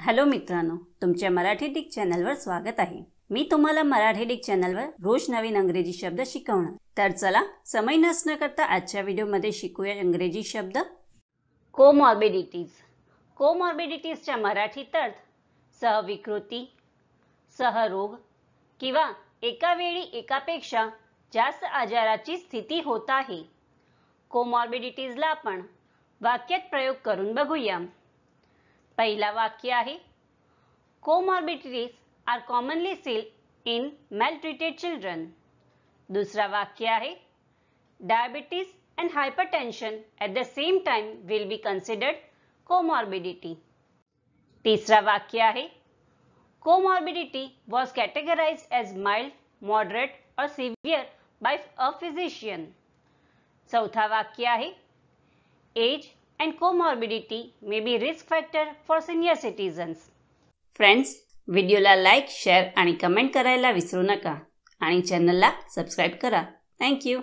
hello मित्रांनो तुमच्या Marathi Dick चॅनलवर स्वागत आहे मी तुम्हाला मराठी डिक चॅनलवर रोज नवीन अंग्रेजी शब्द शिकवणार तर चला समय नसण्याकरता करता आजच्या व्हिडिओमध्ये शिकूया इंग्रजी शब्द कोमॉर्बिडिटीज कोमॉर्बिडिटीजच्या मराठीत अर्थ सहविकृती सहरोग किंवा एका वेळी एकापेक्षा जास्त आजाराची स्थिती होत आहे कोमॉर्बिडिटीजला आपण वाक्यात प्रयोग करून बघूया पहला वाक्य है comorbidities are commonly seen in maltreated children दूसरा वाक्य है diabetes hypertension at the same time will be considered comorbidity तीसरा वाक्य है comorbidity was categorize as mild moderate और सीवियर बाय अ फिजिशियन चौथा वाक्य है age and comorbidity may be risk factor for senior citizens friends व्हिडिओला like share आणि comment करायला विसरू नका आणि चॅनलला सबस्क्राईब करा थँक्यू